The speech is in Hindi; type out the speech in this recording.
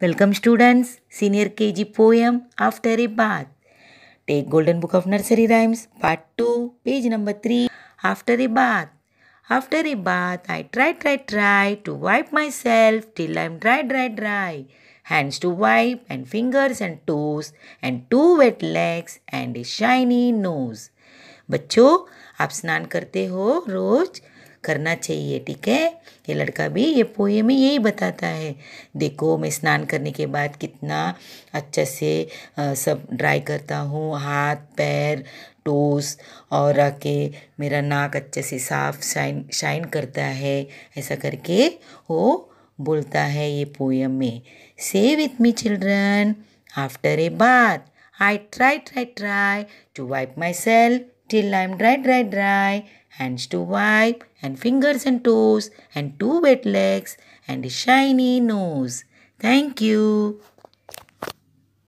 Welcome students, senior KG poem after a bath. Take golden book of nursery rhymes part 2 page number 3 after a bath. After a bath I try try try to wipe myself till I'm dry dry dry. Hands to wipe and fingers and toes and two wet legs and a shiny nose. बच्चों आप स्नान करते हो रोज़ करना चाहिए ठीक है ये लड़का भी ये पोए में यही बताता है देखो मैं स्नान करने के बाद कितना अच्छे से आ, सब ड्राई करता हूँ हाथ पैर टोस और आके मेरा नाक अच्छे से साफ शाइन शाइन करता है ऐसा करके वो बोलता है ये पोएम में से with me children after a bath I try try try to wipe myself till I'm dry, dry, dry. Hands to wipe and fingers and toes and two wet legs and a shiny nose. Thank you.